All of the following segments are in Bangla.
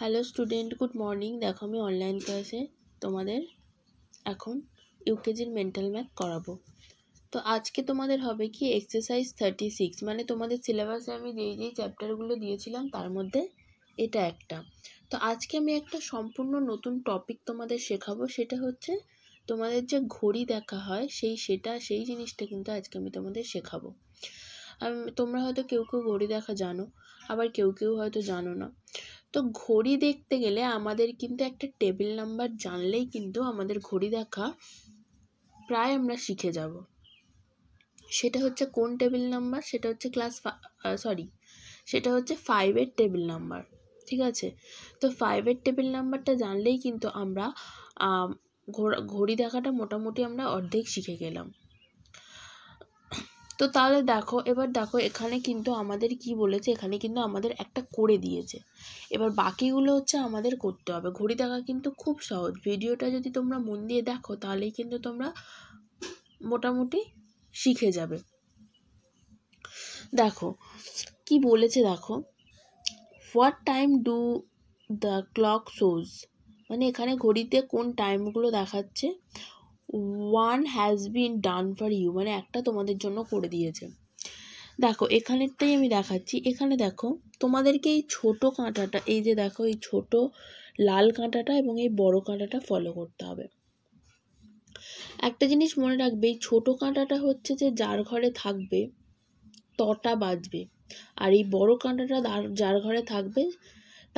হ্যালো স্টুডেন্ট গুড মর্নিং দেখো আমি অনলাইন ক্লাসে তোমাদের এখন ইউকেজির মেন্টাল ম্যাথ করাবো তো আজকে তোমাদের হবে কি এক্সারসাইজ থার্টি সিক্স মানে তোমাদের সিলেবাসে আমি যেই যেই চ্যাপ্টারগুলো দিয়েছিলাম তার মধ্যে এটা একটা তো আজকে আমি একটা সম্পূর্ণ নতুন টপিক তোমাদের শেখাবো সেটা হচ্ছে তোমাদের যে ঘড়ি দেখা হয় সেই সেটা সেই জিনিসটা কিন্তু আজকে আমি তোমাদের শেখাবো তোমরা হয়তো কেউ কেউ ঘড়ি দেখা জানো আবার কেউ কেউ হয়তো জানো না তো ঘড়ি দেখতে গেলে আমাদের কিন্তু একটা টেবিল নাম্বার জানলেই কিন্তু আমাদের ঘড়ি দেখা প্রায় আমরা শিখে যাব সেটা হচ্ছে কোন টেবিল নাম্বার সেটা হচ্ছে ক্লাস সরি সেটা হচ্ছে ফাইভের টেবিল নাম্বার ঠিক আছে তো ফাইভের টেবিল নাম্বারটা জানলেই কিন্তু আমরা ঘড়ি দেখাটা মোটামুটি আমরা অর্ধেক শিখে গেলাম তো তাহলে দেখো এবার দেখো এখানে কিন্তু আমাদের কি বলেছে এখানে কিন্তু আমাদের একটা করে দিয়েছে এবার বাকিগুলো হচ্ছে আমাদের করতে হবে ঘড়ি দেখা কিন্তু খুব সহজ ভিডিওটা যদি তোমরা মন দিয়ে দেখো তাহলেই কিন্তু তোমরা মোটামুটি শিখে যাবে দেখো কি বলেছে দেখো what time do the clock shows মানে এখানে ঘড়িতে কোন টাইমগুলো দেখাচ্ছে one has been done for you মানে একটা তোমাদের জন্য করে দিয়েছে দেখো এখানেরটাই আমি দেখাচ্ছি এখানে দেখো তোমাদেরকে এই ছোটো কাঁটাটা এই যে দেখো এই ছোট লাল কাঁটাটা এবং এই বড় কাঁটাটা ফলো করতে হবে একটা জিনিস মনে রাখবে এই ছোটো কাঁটাটা হচ্ছে যে যার ঘরে থাকবে তটা বাজবে আর এই বড় কাঁটাটা যার ঘরে থাকবে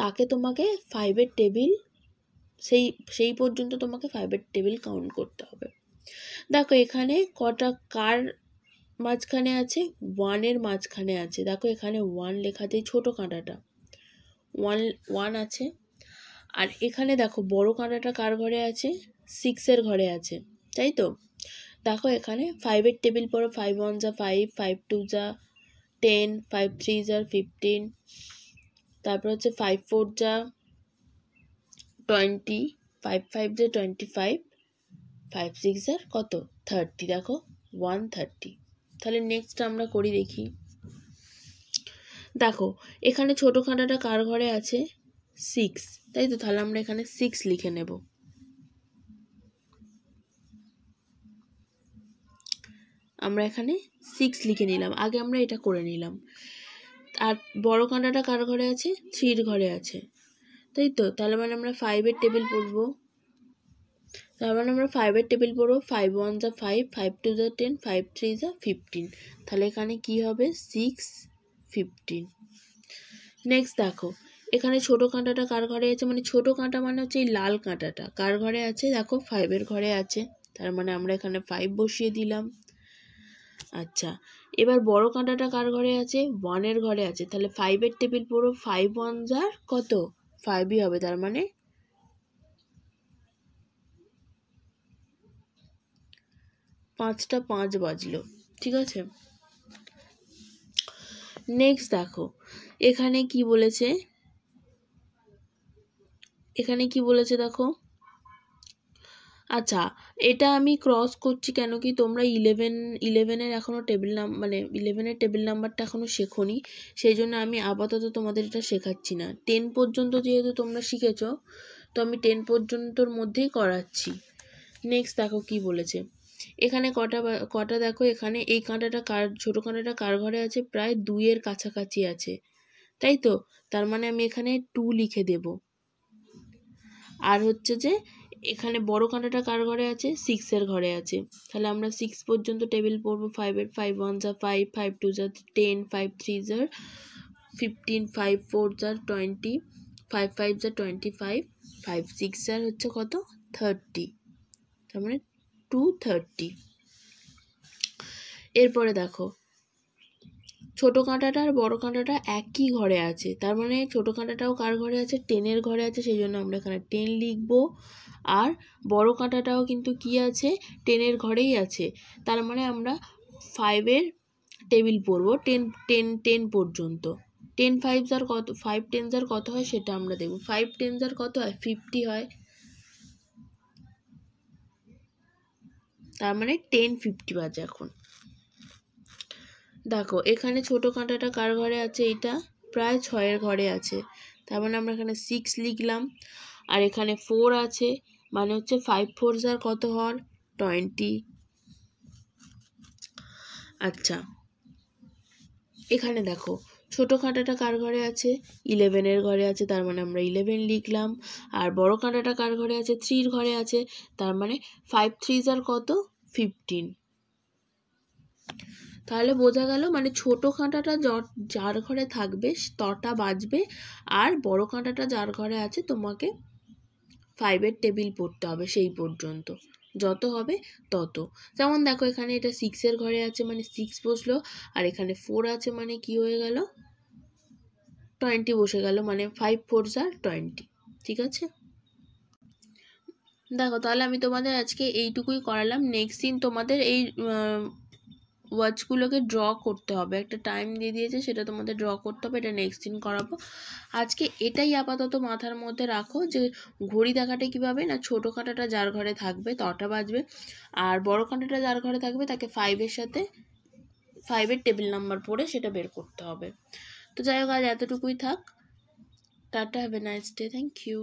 তাকে তোমাকে ফাইভের টেবিল সেই সেই পর্যন্ত তোমাকে ফাইভের টেবিল কাউন্ট করতে হবে দেখো এখানে কটা কার মাঝখানে আছে ওয়ানের মাঝখানে আছে দেখো এখানে ওয়ান লেখাতেই ছোটো কাঁটাটা ওয়ান ওয়ান আছে আর এখানে দেখো বড় কাঁটাটা কার ঘরে আছে সিক্সের ঘরে আছে তাই তো দেখো এখানে ফাইভের টেবিল পরো ফাইভ ওয়ান যা ফাইভ ফাইভ টু যা টেন ফাইভ থ্রি যা ফিফটিন তারপর হচ্ছে ফাইভ ফোর যা টোয়েন্টি ফাইভ ফাইভ জে টোয়েন্টি ফাইভ ফাইভ সিক্স আর কত থার্টি দেখো ওয়ান থার্টি তাহলে নেক্সট আমরা করি দেখি দেখো এখানে ছোটো ছোটোখাটাটা কার ঘরে আছে সিক্স তাই তো তাহলে আমরা এখানে সিক্স লিখে নেব আমরা এখানে সিক্স লিখে নিলাম আগে আমরা এটা করে নিলাম আর বড় কাঁটাটা কার ঘরে আছে থ্রির ঘরে আছে তাই তো তাহলে মানে আমরা ফাইভের টেবিল পড়বো তার মানে আমরা ফাইভের টেবিল পড়বো ফাইভ ওয়ান যা ফাইভ ফাইভ টু যা টেন ফাইভ থ্রি যা ফিফটিন তাহলে এখানে কি হবে সিক্স ফিফটিন নেক্সট দেখো এখানে ছোট কাঁটাটা কার ঘরে আছে মানে ছোট কাঁটা মানে হচ্ছে এই লাল কাঁটাটা কার ঘরে আছে দেখো ফাইভের ঘরে আছে তার মানে আমরা এখানে ফাইভ বসিয়ে দিলাম আচ্ছা এবার বড় কাঁটাটা কার ঘরে আছে ওয়ানের ঘরে আছে তাহলে ফাইভের টেবিল পড়ো ফাইভ ওয়ান যার কত ফাইভই হবে তার মানে পাঁচটা পাঁচ বাজলো ঠিক আছে নেক্সট দেখো এখানে কি বলেছে এখানে কি বলেছে দেখো আচ্ছা এটা আমি ক্রস করছি কেন কি তোমরা ইলেভেন ইলেভেনের এখনও টেবিল নাম মানে ইলেভেনের টেবিল নাম্বারটা এখনও শেখোনি সেই জন্য আমি আপাতত তোমাদের এটা শেখাচ্ছি না টেন পর্যন্ত যেহেতু তোমরা শিখেছ তো আমি টেন পর্যন্তর মধ্যেই করাচ্ছি নেক্সট দেখো কি বলেছে এখানে কটা কটা দেখো এখানে এই কাঁটাটা কার ছোটো কাঁটাটা কার ঘরে আছে প্রায় দুইয়ের কাছাকাছি আছে তাই তো তার মানে আমি এখানে টু লিখে দেব আর হচ্ছে যে এখানে বড় কাঁটাটা কার ঘরে আছে সিক্সের ঘরে আছে তাহলে আমরা সিক্স পর্যন্ত টেবিল পড়বো এর ফাইভ ওয়ান যা ফাইভ ফাইভ টু যা টেন ফাইভ থ্রি যার ফিফটিন ফাইভ ফোর যার টোয়েন্টি ফাইভ ফাইভ যা টোয়েন্টি ফাইভ ফাইভ সিক্স যার হচ্ছে কত থার্টি তার মানে টু থার্টি এরপরে দেখো ছোটো কাঁটাটা আর বড়ো কাঁটাটা একই ঘরে আছে তার মানে ছোটো কাঁটাটাও কার ঘরে আছে টেনের ঘরে আছে সেই জন্য আমরা এখানে টেন লিখব আর বড়ো কাঁটাটাও কিন্তু কি আছে টেনের ঘরেই আছে তার মানে আমরা ফাইভের টেবিল পড়বো টেন টেন টেন পর্যন্ত টেন ফাইভ যার কত ফাইভ টেন যার কত হয় সেটা আমরা দেখব ফাইভ টেন যার কত হয় ফিফটি হয় তার মানে টেন ফিফটি বাজে এখন দেখো এখানে ছোটো কাঁটাটা কার ঘরে আছে এটা প্রায় ছয়ের ঘরে আছে তার মানে আমরা এখানে সিক্স লিখলাম আর এখানে ফোর আছে মানে হচ্ছে ফাইভ ফোর যার কত হর টোয়েন্টি আচ্ছা এখানে দেখো ছোটো কাঁটাটা কার ঘরে আছে ইলেভেনের ঘরে আছে তার মানে আমরা ইলেভেন লিখলাম আর বড় কাঁটাটা কার ঘরে আছে থ্রির ঘরে আছে তার মানে ফাইভ থ্রি যার কত ফিফটিন তাহলে বোঝা গেল মানে ছোট কাঁটাটা যার ঘরে থাকবে তটা বাজবে আর বড় কাঁটাটা যার ঘরে আছে তোমাকে ফাইভের টেবিল পড়তে হবে সেই পর্যন্ত যত হবে তত যেমন দেখো এখানে এটা সিক্সের ঘরে আছে মানে সিক্স বসলো আর এখানে ফোর আছে মানে কি হয়ে গেল টোয়েন্টি বসে গেল মানে ফাইভ ফোর সার টোয়েন্টি ঠিক আছে দেখো তাহলে আমি তোমাদের আজকে এইটুকুই করালাম নেক্সট দিন তোমাদের এই ওয়াচগুলোকে ড্র করতে হবে একটা টাইম দিয়ে দিয়েছে সেটা তোমাদের ড্র করতে হবে এটা নেক্সট দিন করাবো আজকে এটাই আপাতত মাথার মধ্যে রাখো যে ঘড়ি দেখাটা কীভাবে না ছোটো কাঁটাটা যার ঘরে থাকবে তটা বাজবে আর বড় কাঁটাটা যার ঘরে থাকবে তাকে ফাইভের সাথে ফাইভের টেবিল নাম্বার পড়ে সেটা বের করতে হবে তো যাই হোক আজ এতটুকুই থাক tata have a nice day thank you